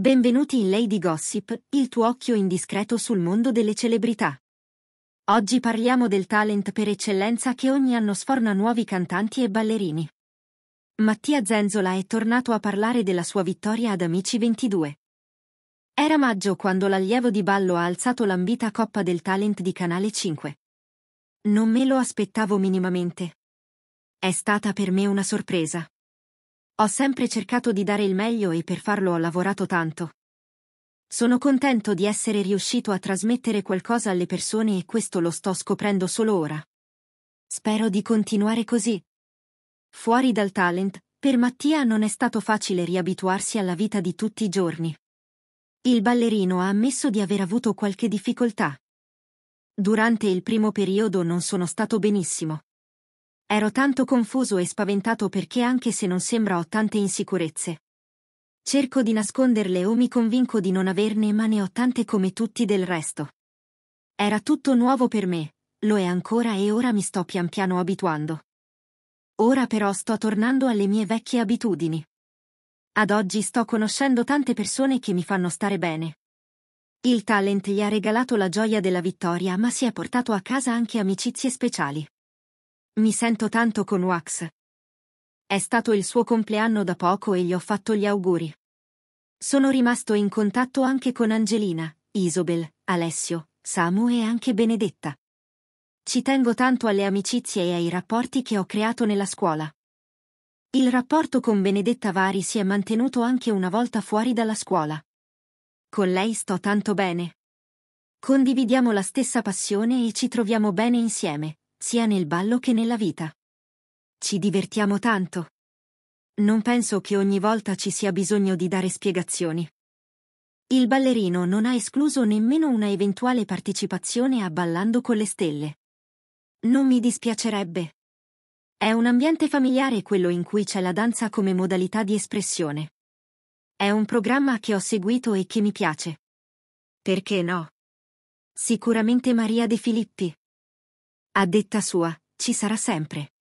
Benvenuti in Lady Gossip, il tuo occhio indiscreto sul mondo delle celebrità. Oggi parliamo del talent per eccellenza che ogni anno sforna nuovi cantanti e ballerini. Mattia Zenzola è tornato a parlare della sua vittoria ad Amici 22. Era maggio quando l'allievo di ballo ha alzato l'ambita Coppa del Talent di Canale 5. Non me lo aspettavo minimamente. È stata per me una sorpresa. Ho sempre cercato di dare il meglio e per farlo ho lavorato tanto. Sono contento di essere riuscito a trasmettere qualcosa alle persone e questo lo sto scoprendo solo ora. Spero di continuare così. Fuori dal talent, per Mattia non è stato facile riabituarsi alla vita di tutti i giorni. Il ballerino ha ammesso di aver avuto qualche difficoltà. Durante il primo periodo non sono stato benissimo. Ero tanto confuso e spaventato perché anche se non sembra ho tante insicurezze. Cerco di nasconderle o mi convinco di non averne ma ne ho tante come tutti del resto. Era tutto nuovo per me, lo è ancora e ora mi sto pian piano abituando. Ora però sto tornando alle mie vecchie abitudini. Ad oggi sto conoscendo tante persone che mi fanno stare bene. Il talent gli ha regalato la gioia della vittoria ma si è portato a casa anche amicizie speciali. Mi sento tanto con Wax. È stato il suo compleanno da poco e gli ho fatto gli auguri. Sono rimasto in contatto anche con Angelina, Isobel, Alessio, Samu e anche Benedetta. Ci tengo tanto alle amicizie e ai rapporti che ho creato nella scuola. Il rapporto con Benedetta Vari si è mantenuto anche una volta fuori dalla scuola. Con lei sto tanto bene. Condividiamo la stessa passione e ci troviamo bene insieme sia nel ballo che nella vita. Ci divertiamo tanto. Non penso che ogni volta ci sia bisogno di dare spiegazioni. Il ballerino non ha escluso nemmeno una eventuale partecipazione a Ballando con le stelle. Non mi dispiacerebbe. È un ambiente familiare quello in cui c'è la danza come modalità di espressione. È un programma che ho seguito e che mi piace. Perché no? Sicuramente Maria De Filippi. A detta sua, ci sarà sempre.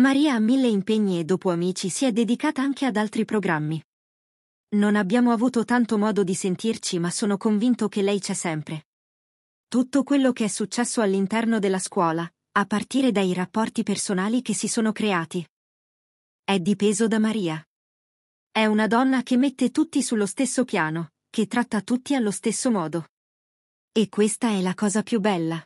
Maria ha mille impegni e dopo Amici si è dedicata anche ad altri programmi. Non abbiamo avuto tanto modo di sentirci ma sono convinto che lei c'è sempre. Tutto quello che è successo all'interno della scuola, a partire dai rapporti personali che si sono creati, è dipeso da Maria. È una donna che mette tutti sullo stesso piano, che tratta tutti allo stesso modo. E questa è la cosa più bella.